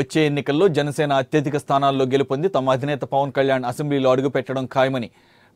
వచ్చే ఎన్నికల్లో జనసేన అత్యధిక స్థానాల్లో గెలుపొంది తమ అధినేత పవన్ కళ్యాణ్ అసెంబ్లీలో అడుగుపెట్టడం ఖాయమని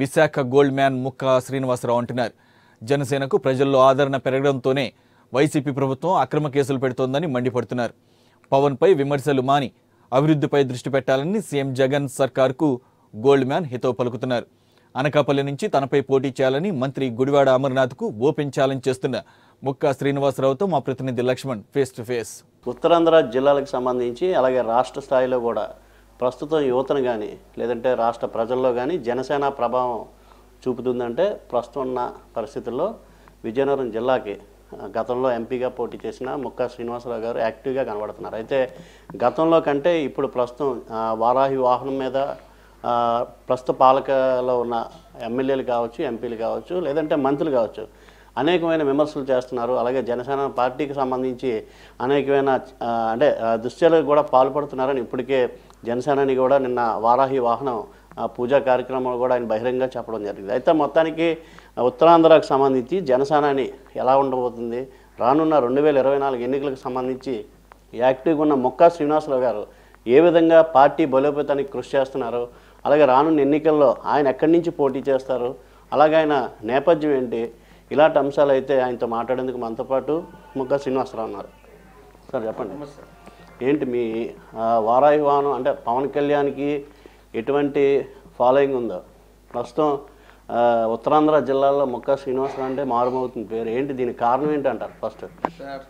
విశాఖ గోల్డ్ మ్యాన్ ముక్క శ్రీనివాసరావు అంటున్నారు జనసేనకు ప్రజల్లో ఆదరణ పెరగడంతోనే వైసీపీ ప్రభుత్వం అక్రమ కేసులు పెడుతోందని మండిపడుతున్నారు పవన్పై విమర్శలు మాని అభివృద్ధిపై దృష్టి పెట్టాలని సీఎం జగన్ సర్కార్కు గోల్డ్ మ్యాన్ హితవు పలుకుతున్నారు అనకాపల్లి నుంచి తనపై పోటీ చేయాలని మంత్రి గుడివాడ అమర్నాథ్కు ఓపెన్ ఛాలెంజ్ చేస్తున్న ముక్కా శ్రీనివాసరావుతో మా ప్రతినిధి Lakshman face to face Uttarandhra జిల్లాలకు సంబంధించి అలాగే రాష్ట్ర స్థాయిలో కూడా ప్రస్తుతం యువతను కానీ లేదంటే రాష్ట్ర ప్రజల్లో కానీ జనసేన ప్రభావం చూపుతుందంటే ప్రస్తుతం ఉన్న పరిస్థితుల్లో విజయనగరం జిల్లాకి గతంలో ఎంపీగా పోటీ చేసిన ముక్కా శ్రీనివాసరావు గారు యాక్టివ్గా కనబడుతున్నారు అయితే గతంలో కంటే ఇప్పుడు ప్రస్తుతం వారాహి వాహనం మీద ప్రస్తుత పాలకలో ఉన్న ఎమ్మెల్యేలు కావచ్చు ఎంపీలు కావచ్చు లేదంటే మంత్రులు కావచ్చు అనేకమైన విమర్శలు చేస్తున్నారు అలాగే జనసేన పార్టీకి సంబంధించి అనేకమైన అంటే దుశ్చర్యలకు కూడా పాల్పడుతున్నారని ఇప్పటికే జనసేనని కూడా నిన్న వారాహి వాహనం పూజా కార్యక్రమాలు కూడా ఆయన బహిరంగ చెప్పడం జరిగింది అయితే మొత్తానికి ఉత్తరాంధ్రకు సంబంధించి జనసేనని ఎలా ఉండబోతుంది రానున్న రెండు వేల ఇరవై నాలుగు ఎన్నికలకు సంబంధించి యాక్టివ్గా ఉన్న మొక్క శ్రీనివాసరావు గారు ఏ విధంగా పార్టీ బలోపేతానికి కృషి చేస్తున్నారు అలాగే రానున్న ఎన్నికల్లో ఆయన ఎక్కడి నుంచి పోటీ చేస్తారు అలాగే ఆయన నేపథ్యం ఏంటి ఇలాంటి అంశాలు అయితే ఆయనతో మాట్లాడేందుకు మనతో పాటు ముగ్గా శ్రీనివాసరావు ఉన్నారు సార్ చెప్పండి ఏంటి మీ వాహనం అంటే పవన్ కళ్యాణ్కి ఎటువంటి ఫాలోయింగ్ ఉందో ప్రస్తుతం ఉత్తరాంధ్ర జిల్లాలో ముక్క శ్రీనివాసరావు అంటే మారుమవుతుంది పేరు ఏంటి దీనికి కారణం ఏంటంటారు ఫస్ట్ సార్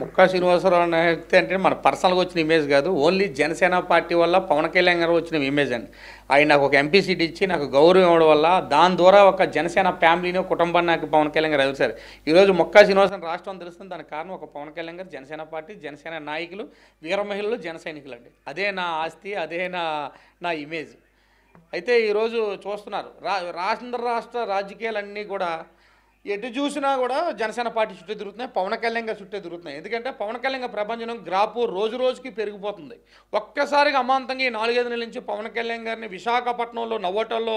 ముక్కా శ్రీనివాసరావు వ్యక్తి అంటే మన పర్సనల్గా వచ్చిన ఇమేజ్ కాదు ఓన్లీ జనసేన పార్టీ వల్ల పవన్ కళ్యాణ్ గారు వచ్చిన ఇమేజ్ అండి ఆయన నాకు ఒక ఎంపీ సీట్ ఇచ్చి నాకు గౌరవం ఇవ్వడం వల్ల దాని ద్వారా ఒక జనసేన ఫ్యామిలీని కుటుంబాన్ని నాకు పవన్ కళ్యాణ్ గారు తెలిసారు ఈరోజు ముక్కా శ్రీనివాసరావు రాష్ట్రం తెలుస్తుంది దానికి కారణం ఒక పవన్ కళ్యాణ్ గారు జనసేన పార్టీ జనసేన నాయకులు వీర మహిళలు జనసైనికులు అండి అదే నా ఆస్తి అదే నా నా ఇమేజ్ అయితే ఈరోజు చూస్తున్నారు రా రాష్ట్ర రాష్ట్ర రాజకీయాలన్నీ కూడా ఎటు చూసినా కూడా జనసేన పార్టీ చుట్టే తిరుగుతున్నాయి పవన్ కళ్యాణ్ గారు చుట్టే తిరుగుతున్నాయి ఎందుకంటే పవన్ కళ్యాణ్ ప్రపంచం గ్రాపు రోజు రోజుకి పెరిగిపోతుంది ఒక్కసారిగా అమాంతంగా ఈ నాలుగైదు నెలల నుంచి పవన్ కళ్యాణ్ గారిని విశాఖపట్నంలో నవ్వటంలో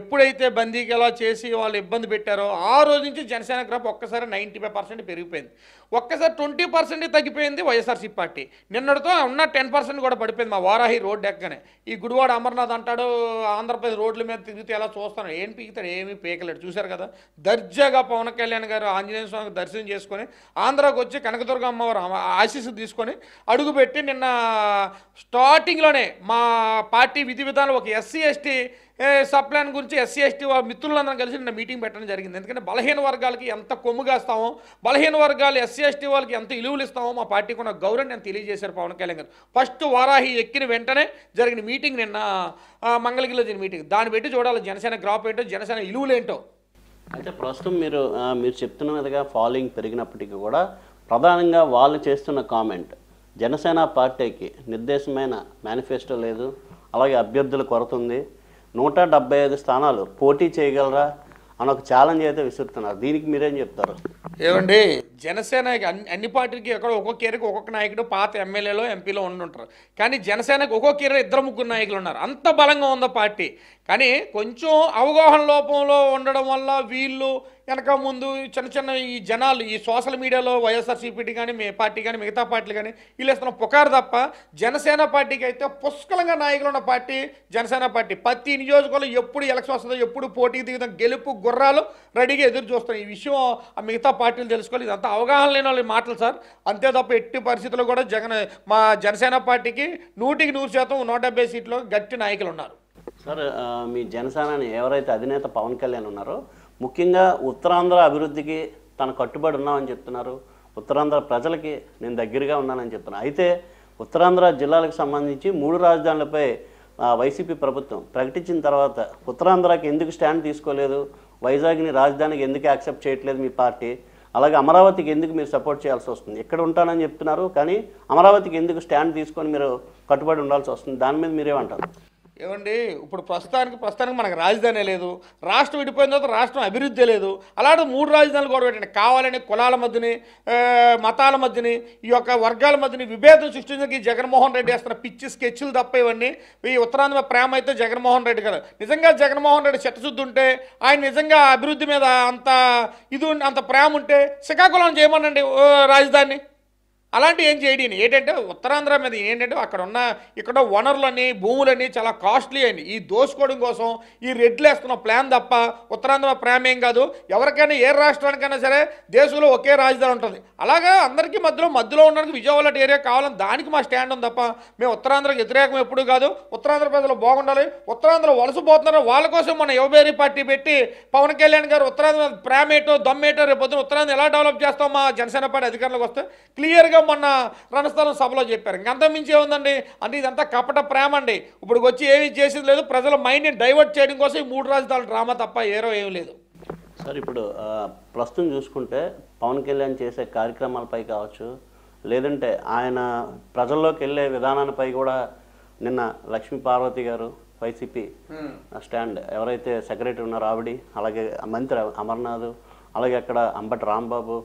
ఎప్పుడైతే బందీకి ఎలా చేసి వాళ్ళు ఇబ్బంది పెట్టారో ఆ రోజు నుంచి జనసేన గ్రాప్ ఒక్కసారి నైంటీ పెరిగిపోయింది ఒక్కసారి ట్వంటీ తగ్గిపోయింది వైఎస్ఆర్సీ పార్టీ నిన్నటితో ఉన్న టెన్ కూడా పడిపోయింది మా వారాహి రోడ్డు ఎక్కనే ఈ గుడివాడ అమర్నాథ్ అంటాడు ఆంధ్రప్రదేశ్ రోడ్ల మీద తిరిగితే ఎలా చూస్తాను ఏం పీకుతాడు ఏమీ పీకలేడు చూశారు కదా దర్జాగా పవన్ కళ్యాణ్ గారు ఆంజనేయ స్వామి దర్శనం చేసుకొని ఆంధ్రాకు వచ్చి కనకదుర్గ అమ్మవారు ఆశీస్సు తీసుకొని అడుగుపెట్టి నిన్న స్టార్టింగ్లోనే మా పార్టీ విధి విధానాలు ఒక ఎస్సీ ఎస్టీ సప్లాన్ గురించి ఎస్సీ ఎస్టీ మిత్రులందరం కలిసి నిన్న మీటింగ్ పెట్టడం జరిగింది ఎందుకంటే బలహీన వర్గాలకి ఎంత కొమ్ముగా ఇస్తామో బలహీన వర్గాలు ఎస్సీ ఎస్టీ వాళ్ళకి ఎంత ఇలువలు ఇస్తామో మా పార్టీకి ఉన్న గౌరవం నేను తెలియజేశారు పవన్ కళ్యాణ్ గారు ఫస్ట్ వారాహి ఎక్కిన వెంటనే జరిగిన మీటింగ్ నిన్న మంగళగిరిలో జరిగిన మీటింగ్ దాన్ని పెట్టి చూడాలి జనసేన గ్రాప్ ఏంటో జనసేన ఏంటో అయితే ప్రస్తుతం మీరు మీరు చెప్తున్న విధంగా ఫాలోయింగ్ పెరిగినప్పటికీ కూడా ప్రధానంగా వాళ్ళు చేస్తున్న కామెంట్ జనసేన పార్టీకి నిర్దేశమైన మేనిఫెస్టో లేదు అలాగే అభ్యర్థుల కొరత ఉంది నూట డెబ్బై ఐదు స్థానాలు పోటీ చేయగలరా మనకు ఒక ఛాలెంజ్ అయితే విసురుతున్నారు దీనికి మీరేం చెప్తారు ఏమండి జనసేన అన్ని పార్టీలకి ఎక్కడ ఒక్కొక్క ఏరికి ఒక్కొక్క నాయకుడు పాత ఎమ్మెల్యేలో ఎంపీలో ఉండుంటారు కానీ జనసేనకు ఒక్కొక్క ఏరియా ఇద్దరు ముగ్గురు నాయకులు ఉన్నారు అంత బలంగా ఉంది పార్టీ కానీ కొంచెం అవగాహన లోపంలో ఉండడం వల్ల వీళ్ళు వెనక ముందు చిన్న చిన్న ఈ జనాలు ఈ సోషల్ మీడియాలో వైఎస్ఆర్సీపీ కానీ మీ పార్టీ కానీ మిగతా పార్టీలు కానీ వీళ్ళు వేస్తున్న పుకారు తప్ప జనసేన పార్టీకి అయితే పుష్కలంగా నాయకులు ఉన్న పార్టీ జనసేన పార్టీ ప్రతి నియోజకవర్గంలో ఎప్పుడు ఎలక్షన్ వస్తుందో ఎప్పుడు పోటీకి దిగుతాం గెలుపు గుర్రాలు రెడీగా ఎదురు చూస్తాం ఈ విషయం ఆ మిగతా పార్టీలు తెలుసుకోవాలి ఇదంతా అవగాహన లేని వాళ్ళు మాటలు సార్ అంతే తప్ప ఎట్టి పరిస్థితుల్లో కూడా జగన్ మా జనసేన పార్టీకి నూటికి నూరు శాతం నూట డెబ్బై సీట్లో గట్టి నాయకులు ఉన్నారు సార్ మీ జనసేనని ఎవరైతే అధినేత పవన్ కళ్యాణ్ ఉన్నారో ముఖ్యంగా ఉత్తరాంధ్ర అభివృద్ధికి తన కట్టుబడి ఉన్నామని చెప్తున్నారు ఉత్తరాంధ్ర ప్రజలకి నేను దగ్గరగా ఉన్నానని చెప్తున్నాను అయితే ఉత్తరాంధ్ర జిల్లాలకు సంబంధించి మూడు రాజధానులపై వైసీపీ ప్రభుత్వం ప్రకటించిన తర్వాత ఉత్తరాంధ్రకి ఎందుకు స్టాండ్ తీసుకోలేదు వైజాగ్ని రాజధానికి ఎందుకు యాక్సెప్ట్ చేయట్లేదు మీ పార్టీ అలాగే అమరావతికి ఎందుకు మీరు సపోర్ట్ చేయాల్సి వస్తుంది ఎక్కడ ఉంటానని చెప్తున్నారు కానీ అమరావతికి ఎందుకు స్టాండ్ తీసుకొని మీరు కట్టుబడి ఉండాల్సి వస్తుంది దాని మీద మీరేమంటారు ఏమండి ఇప్పుడు ప్రస్తుతానికి ప్రస్తుతానికి మనకు రాజధాని లేదు రాష్ట్రం విడిపోయిన తర్వాత రాష్ట్రం అభివృద్ధి లేదు అలాంటి మూడు రాజధానులు కూడా పెట్టండి కావాలని కులాల మధ్యని మతాల మధ్యని ఈ యొక్క వర్గాల మధ్యని విభేదం సృష్టించడానికి జగన్మోహన్ రెడ్డి వేస్తున్న పిచ్చి స్కెచ్లు తప్ప ఇవన్నీ ఈ ఉత్తరాంధ్ర ప్రేమ అయితే జగన్మోహన్ రెడ్డి గారు నిజంగా జగన్మోహన్ రెడ్డి చిత్తశుద్ధి ఉంటే ఆయన నిజంగా అభివృద్ధి మీద అంత ఇది అంత ప్రేమ ఉంటే శ్రీకాకుళం చేయమనండి రాజధాని అలాంటివి ఏం చేయడం ఏంటంటే ఉత్తరాంధ్ర మీద ఏంటంటే అక్కడ ఉన్న ఇక్కడ వనరులని భూములని చాలా కాస్ట్లీ అయినాయి ఈ దోసుకోవడం కోసం ఈ రెడ్లు వేస్తున్న ప్లాన్ తప్ప ఉత్తరాంధ్ర ప్రేమ ఏం కాదు ఎవరికైనా ఏ రాష్ట్రానికైనా సరే దేశంలో ఒకే రాజధాని ఉంటుంది అలాగే అందరికీ మధ్యలో మధ్యలో ఉండడానికి విజయవాడ ఏరియా కావాలని దానికి మా స్టాండ్ ఉంది తప్ప మేము ఉత్తరాంధ్రకు వ్యతిరేకం ఎప్పుడు కాదు ఉత్తరాంధ్ర ప్రజలు బాగుండాలి ఉత్తరాంధ్ర వలసపోతున్నారు వాళ్ళ కోసం మన యువబేరి పార్టీ పెట్టి పవన్ కళ్యాణ్ గారు ఉత్తరాంధ్ర ప్రేమేటో దమ్మేటో రేపు ఉత్తరాంధ్ర ఎలా డెవలప్ చేస్తాం మా జనసేన పార్టీ అధికారంలోకి వస్తే క్లియర్గా మొన్న రణస్థలం సభలో చెప్పారు ఇంకంతా మించి ఏముందండి అంటే ఇదంతా కపట ప్రేమ అండి ఇప్పుడు వచ్చి ఏమీ చేసేది లేదు ప్రజల మైండ్ని డైవర్ట్ చేయడం కోసం ఈ మూడు రాజధానుల డ్రామా తప్ప ఏరో ఏం లేదు సార్ ఇప్పుడు ప్రస్తుతం చూసుకుంటే పవన్ కళ్యాణ్ చేసే కార్యక్రమాలపై కావచ్చు లేదంటే ఆయన ప్రజల్లోకి వెళ్ళే విధానాలపై కూడా నిన్న లక్ష్మీ పార్వతి గారు వైసీపీ hmm. స్టాండ్ ఎవరైతే సెక్రటరీ ఉన్నారో ఆవిడి అలాగే మంత్రి అమర్నాథ్ అలాగే అక్కడ అంబటి రాంబాబు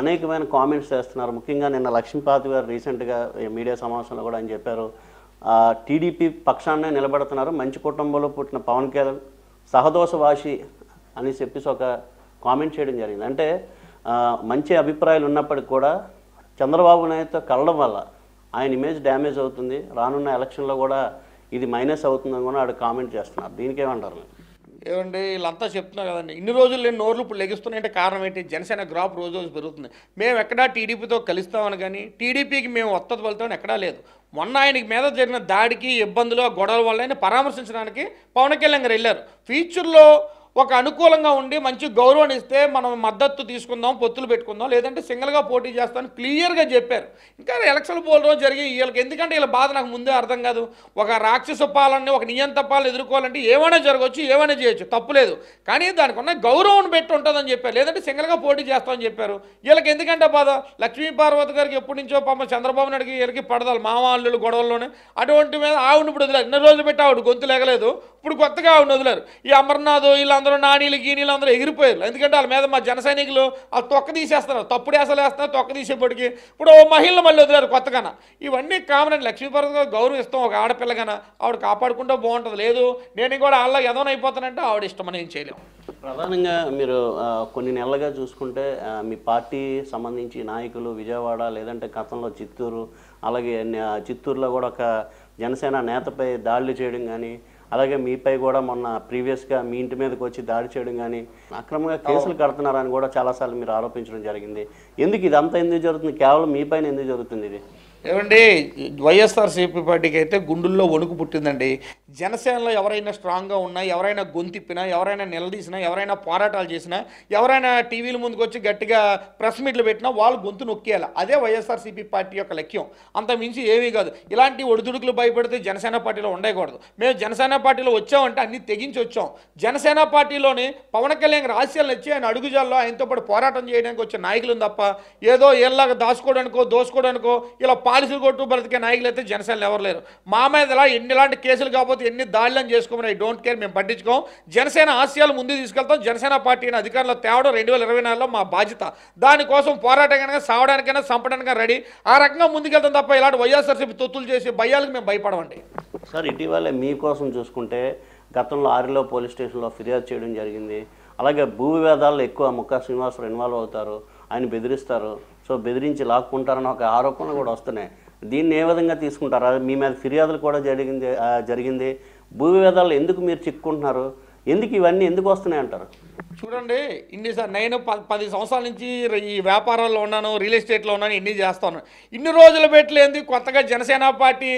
అనేకమైన కామెంట్స్ చేస్తున్నారు ముఖ్యంగా నిన్న లక్ష్మీపాతి గారు రీసెంట్గా మీడియా సమావేశంలో కూడా ఆయన చెప్పారు టీడీపీ పక్షాన్నే నిలబడుతున్నారు మంచి కుటుంబంలో పుట్టిన పవన్ కళ్యాణ్ సహదోషవాసి అని చెప్పేసి ఒక కామెంట్ చేయడం జరిగింది అంటే మంచి అభిప్రాయాలు ఉన్నప్పటికీ కూడా చంద్రబాబు నాయుడుతో కలడం వల్ల ఆయన ఇమేజ్ డ్యామేజ్ అవుతుంది రానున్న ఎలక్షన్లో కూడా ఇది మైనస్ అవుతుందని కూడా ఆడు కామెంట్ చేస్తున్నారు దీనికేమంటారు ఏమండి వీళ్ళంతా చెప్తున్నారు కదండి ఇన్ని రోజులు నేను నోర్లు ఇప్పుడు లెగిస్తున్నాయంటే కారణం ఏంటి జనసేన గ్రాప్ రోజు రోజు పెరుగుతుంది మేము ఎక్కడా టీడీపీతో కలుస్తామని కానీ టీడీపీకి మేము వత్తది వెళ్తామని ఎక్కడా లేదు మొన్న ఆయనకి మీద జరిగిన దాడికి ఇబ్బందులు గొడవల వల్ల ఆయన పరామర్శించడానికి పవన్ కళ్యాణ్ గారు వెళ్ళారు ఫ్యూచర్లో ఒక అనుకూలంగా ఉండి మంచి గౌరవం ఇస్తే మనం మద్దతు తీసుకుందాం పొత్తులు పెట్టుకుందాం లేదంటే సింగిల్గా పోటీ చేస్తామని క్లియర్గా చెప్పారు ఇంకా ఎలక్షన్ పోలడం జరిగి వీళ్ళకి ఎందుకంటే వీళ్ళ బాధ నాకు ముందే అర్థం కాదు ఒక రాక్షస పాలని ఒక నియంత ఎదుర్కోవాలంటే ఏమైనా జరగవచ్చు ఏమైనా చేయొచ్చు తప్పులేదు కానీ దానికి ఉన్న గౌరవం పెట్టి ఉంటుందని చెప్పారు లేదంటే సింగిల్గా పోటీ చేస్తామని చెప్పారు వీళ్ళకి ఎందుకంటే బాధ లక్ష్మీ పార్వతి గారికి ఎప్పటి నుంచో పాప చంద్రబాబు నాయుడికి వీళ్ళకి పడదాలి మామాళ్ళు గొడవల్లోనే అటువంటి మీద ఆవిడ ఇప్పుడు వదిలేదు ఇన్ని రోజులు పెట్టి ఆవిడ గొంతు లేగలేదు ఇప్పుడు కొత్తగా ఆవిడ వదిలేరు ఈ అమర్నాథ్ ఇలా అందరూ నాణీలు గీనీలు అందరూ ఎగిరిపోయారు ఎందుకంటే వాళ్ళ మీద మా జన సైనికులు వాళ్ళు తొక్క తీసేస్తున్నారు తప్పుడు వేసలు వేస్తారు తొక్క తీసేపటికి ఇప్పుడు ఓ మహిళలు మళ్ళీ వదిలేరు కొత్తగాన ఇవన్నీ కామన్ అండి లక్ష్మీపర్వత గౌరవం ఇస్తాం ఒక ఆడపిల్లగాన ఆవిడ కాపాడుకుంటూ బాగుంటుంది లేదు నేను కూడా అలా అయిపోతానంటే ఆవిడ ఇష్టమని ఏం చేయలేము ప్రధానంగా మీరు కొన్ని నెలలుగా చూసుకుంటే మీ పార్టీ సంబంధించి నాయకులు విజయవాడ లేదంటే గతంలో చిత్తూరు అలాగే చిత్తూరులో కూడా ఒక జనసేన నేతపై దాడులు చేయడం కానీ అలాగే మీపై కూడా మొన్న ప్రీవియస్గా మీ ఇంటి మీదకి వచ్చి దాడి చేయడం కానీ అక్రమంగా కేసులు కడుతున్నారని కూడా చాలాసార్లు మీరు ఆరోపించడం జరిగింది ఎందుకు ఇది అంతా ఎందుకు జరుగుతుంది కేవలం మీపైన ఎందుకు జరుగుతుంది ఇది ఏమండి వైఎస్ఆర్సీపీ పార్టీకి అయితే గుండుల్లో వణుకు పుట్టిందండి జనసేనలో ఎవరైనా స్ట్రాంగ్గా ఉన్నా ఎవరైనా గొంతిప్పినా ఎవరైనా నిలదీసినా ఎవరైనా పోరాటాలు చేసినా ఎవరైనా టీవీల ముందుకు వచ్చి గట్టిగా ప్రెస్ మీట్లు పెట్టినా వాళ్ళు గొంతు నొక్కేయాలి అదే వైఎస్ఆర్సిపి పార్టీ యొక్క లక్ష్యం అంత మించి ఏమీ కాదు ఇలాంటి ఒడిదుడుకులు భయపడితే జనసేన పార్టీలో ఉండకూడదు మేము జనసేన పార్టీలో వచ్చామంటే అన్ని తెగించి వచ్చాం జనసేన పార్టీలోని పవన్ కళ్యాణ్ రహస్యాలు వచ్చి ఆయన అడుగుజాల్లో ఆయనతో పాటు పోరాటం చేయడానికి వచ్చే నాయకులు తప్ప ఏదో ఏళ్ళగా దాచుకోవడానికో దోసుకోవడానికో ఇలా పాలసీలు కొట్టు బ్రతికే నాయకులు అయితే జనసేనలు ఎవరు లేరు మా మీద ఎలా ఎన్ని ఇలాంటి కేసులు కాకపోతే ఎన్ని దాడులను చేసుకోమని ఐ డోంట్ కేర్ మేము పట్టించుకోం జనసేన ఆశయాలు ముందు తీసుకెళ్తాం జనసేన పార్టీని అధికారంలో తేవడం రెండు వేల ఇరవై నాలుగులో మా బాధ్యత దానికోసం పోరాటం కనుక సావడానికైనా సంపడానికైనా రెడీ ఆ రకంగా ముందుకెళ్తాం తప్ప ఇలాంటి వైఎస్ఆర్సీపీ తొత్తులు చేసి భయాలకు మేము భయపడమండి సార్ ఇటీవల మీకోసం చూసుకుంటే గతంలో ఆరిలో పోలీస్ స్టేషన్లో ఫిర్యాదు చేయడం జరిగింది అలాగే భూ వివాదాల్లో ఎక్కువ ముక్క శ్రీనివాసరావు ఇన్వాల్వ్ అవుతారు ఆయన బెదిరిస్తారు సో బెదిరించి లాక్కుంటారని ఒక ఆరోపణలు కూడా వస్తున్నాయి దీన్ని ఏ విధంగా తీసుకుంటారు మీ మీద ఫిర్యాదులు కూడా జరిగింది జరిగింది భూ ఎందుకు మీరు చిక్కుంటున్నారు ఎందుకు ఇవన్నీ ఎందుకు వస్తున్నాయి అంటారు చూడండి ఇన్ని నేను పది సంవత్సరాల నుంచి ఈ వ్యాపారాల్లో ఉన్నాను రియల్ ఎస్టేట్లో ఉన్నాను ఇన్ని చేస్తాను ఇన్ని రోజులు పెట్టలేదు కొత్తగా జనసేన పార్టీ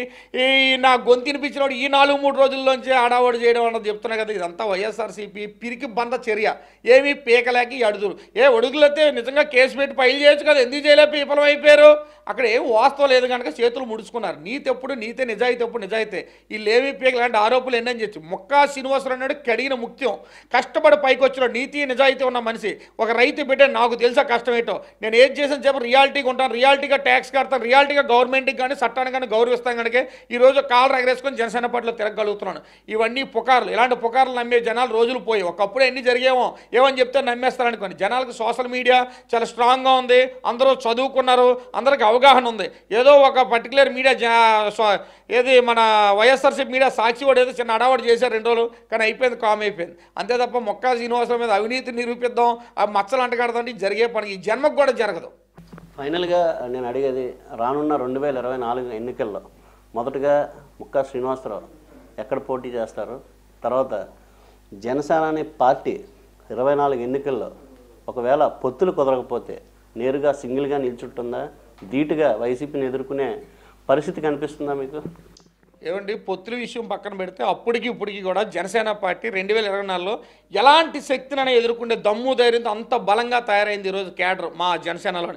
ఈ నా గొంతు వాడు ఈ నాలుగు మూడు రోజుల్లోంచి ఆడావాడు చేయడం అన్నది చెప్తున్నా కదా ఇదంతా వైఎస్ఆర్సిపి పిరికి బంద చర్య ఏమీ పీకలేక అడుగులు ఏ అడుగులైతే నిజంగా కేసు పెట్టి ఫైల్ చేయొచ్చు కదా ఎందుకు చేయలేక విఫలం అయిపోయారు అక్కడ ఏం వాస్తవం లేదు కనుక చేతులు ముడుచుకున్నారు నీ తెప్పుడు నీతే నిజాయితీ తప్పుడు నిజాయితీ వీళ్ళు ఏమీ పీకలే ఆరోపణలు ఎన్నని చెప్పి మొక్కా శ్రీనివాసరావు అన్నాడు కడిగిన ముఖ్యం కష్టపడి పైకి వచ్చిన నీతి నిజాయితీ ఉన్న మనిషి ఒక రైతు బిడ్డ నాకు తెలుసా కష్టం ఏంటో నేను ఏం చేసిన చెప్పి రియాలిటీగా ఉంటాను రియాలిటీగా ట్యాక్స్ కడతాను రియాలిటీగా గవర్నమెంట్కి కానీ చట్టాన్ని కానీ గౌరవిస్తాను కనుక ఈరోజు కాళ్ళు ఎగరేసుకొని జనసేన పార్టీలో తిరగలుగుతున్నాను ఇవన్నీ పుకార్లు ఇలాంటి పుకార్లు నమ్మే జనాలు రోజులు పోయి ఒకప్పుడు ఎన్ని జరిగేమో ఏమని చెప్తే నమ్మేస్తారనుకోండి జనాలకు సోషల్ మీడియా చాలా స్ట్రాంగ్గా ఉంది అందరూ చదువుకున్నారు అందరికి అవగాహన ఉంది ఏదో ఒక పర్టికులర్ మీడియా ఏది మన వైఎస్ఆర్సీపీ మీడియా సాక్షి వాడు ఏదో చిన్న అడావాడు చేశారు రెండు రోజులు కానీ అయిపోయింది కామ్ అయిపోయింది అంతే తప్ప మొక్క శ్రీనివాసం మీద అవినీతి నిరూపిద్దాం ఆ మచ్చలు అంటగడదండి జరిగే పని ఈ జన్మకు కూడా జరగదు ఫైనల్గా నేను అడిగేది రానున్న రెండు వేల ఇరవై నాలుగు ఎన్నికల్లో మొదటగా ముక్కా శ్రీనివాసరావు ఎక్కడ పోటీ చేస్తారు తర్వాత జనసేన అనే పార్టీ ఇరవై నాలుగు ఎన్నికల్లో ఒకవేళ పొత్తులు కుదరకపోతే నేరుగా సింగిల్గా నిల్చుంటుందా ధీటుగా వైసీపీని ఎదుర్కొనే పరిస్థితి కనిపిస్తుందా మీకు ఏమండి పొత్తుల విషయం పక్కన పెడితే అప్పటికి ఇప్పటికీ కూడా జనసేన పార్టీ రెండు వేల ఇరవై నాలుగులో ఎలాంటి అనే ఎదుర్కొండే దమ్ము ధైర్యంతో అంత బలంగా తయారైంది ఈరోజు కేడర్ మా జనసేనలో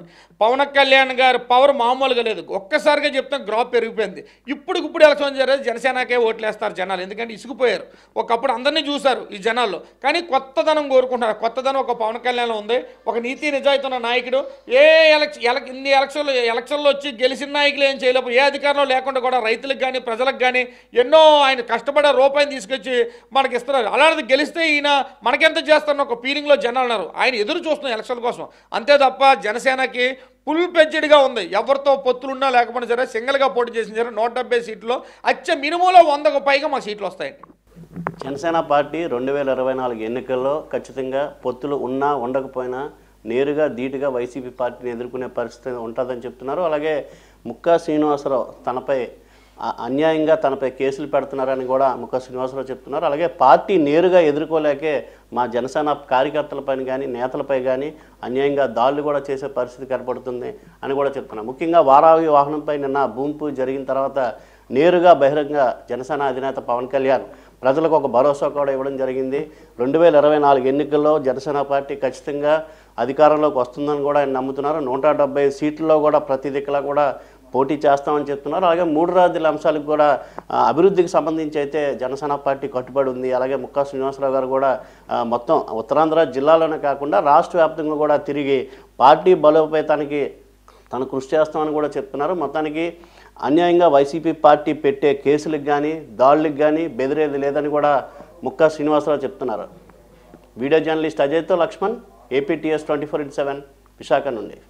పవన్ కళ్యాణ్ గారి పవర్ మామూలుగా లేదు ఒక్కసారిగా చెప్తాం గ్రాప్ పెరిగిపోయింది ఇప్పటికిప్పుడు ఎలక్షన్ జరిగేది జనసేనకే ఓట్లేస్తారు జనాలు ఎందుకంటే ఇసుకుపోయారు ఒకప్పుడు అందరినీ చూశారు ఈ జనాల్లో కానీ కొత్తదనం కోరుకుంటున్నారు కొత్తదనం ఒక పవన్ కళ్యాణ్ ఉంది ఒక నీతి నిజాయితీ ఉన్న నాయకుడు ఏ ఎలక్ ఎలక్ ఇన్ని ఎలక్షన్లు ఎలక్షన్లో వచ్చి గెలిచిన నాయకులు ఏం చేయలేపు ఏ అధికారంలో లేకుండా కూడా రైతులకు కానీ ప్రజలకు ప్రజలకు కానీ ఎన్నో ఆయన కష్టపడే రూపాయిని తీసుకొచ్చి మనకి ఇస్తున్నారు అలాంటిది గెలిస్తే ఈయన మనకెంత చేస్తారని ఒక ఫీలింగ్లో జనాలు ఉన్నారు ఆయన ఎదురు చూస్తున్నాం ఎలక్షన్ కోసం అంతే తప్ప జనసేనకి ఫుల్ పెంచెడ్గా ఉంది ఎవరితో పొత్తులున్నా లేకపోయినా సరే సింగిల్గా పోటీ చేసిన సరే నూట డెబ్బై సీట్లో అచ్చే మినిమంలో వందకు పైగా మా సీట్లు వస్తాయండి జనసేన పార్టీ రెండు వేల ఇరవై నాలుగు ఎన్నికల్లో ఖచ్చితంగా పొత్తులు ఉన్నా ఉండకపోయినా నేరుగా ధీటుగా వైసీపీ పార్టీని ఎదుర్కొనే పరిస్థితి ఉంటుందని చెప్తున్నారు అలాగే ముక్కా శ్రీనివాసరావు తనపై అన్యాయంగా తనపై కేసులు పెడుతున్నారని కూడా ముఖ శ్రీనివాసరావు చెప్తున్నారు అలాగే పార్టీ నేరుగా ఎదుర్కోలేకే మా జనసేన కార్యకర్తలపైన కానీ నేతలపై కానీ అన్యాయంగా దాడులు కూడా చేసే పరిస్థితి కనపడుతుంది అని కూడా చెప్తున్నారు ముఖ్యంగా వారావి వాహనంపై నిన్న భూంపు జరిగిన తర్వాత నేరుగా బహిరంగ జనసేన అధినేత పవన్ కళ్యాణ్ ప్రజలకు ఒక భరోసా కూడా ఇవ్వడం జరిగింది రెండు వేల ఇరవై నాలుగు ఎన్నికల్లో జనసేన పార్టీ ఖచ్చితంగా అధికారంలోకి వస్తుందని కూడా ఆయన నమ్ముతున్నారు నూట డెబ్బై సీట్లలో కూడా ప్రతి దిక్కులా కూడా పోటీ చేస్తామని చెప్తున్నారు అలాగే మూడు రాజుల అంశాలకు కూడా అభివృద్ధికి సంబంధించి అయితే జనసేన పార్టీ కట్టుబడి ఉంది అలాగే ముక్కా శ్రీనివాసరావు గారు కూడా మొత్తం ఉత్తరాంధ్ర జిల్లాలోనే కాకుండా రాష్ట్ర వ్యాప్తంగా కూడా తిరిగి పార్టీ బలోపేతానికి తను కృషి చేస్తామని కూడా చెప్తున్నారు మొత్తానికి అన్యాయంగా వైసీపీ పార్టీ పెట్టే కేసులకు కానీ దాడులకు కానీ బెదిరేది లేదని కూడా ముక్కా శ్రీనివాసరావు చెప్తున్నారు వీడియో జర్నలిస్ట్ అజయ్తో Lakshman APTS twenty four into seven Visakha నుండి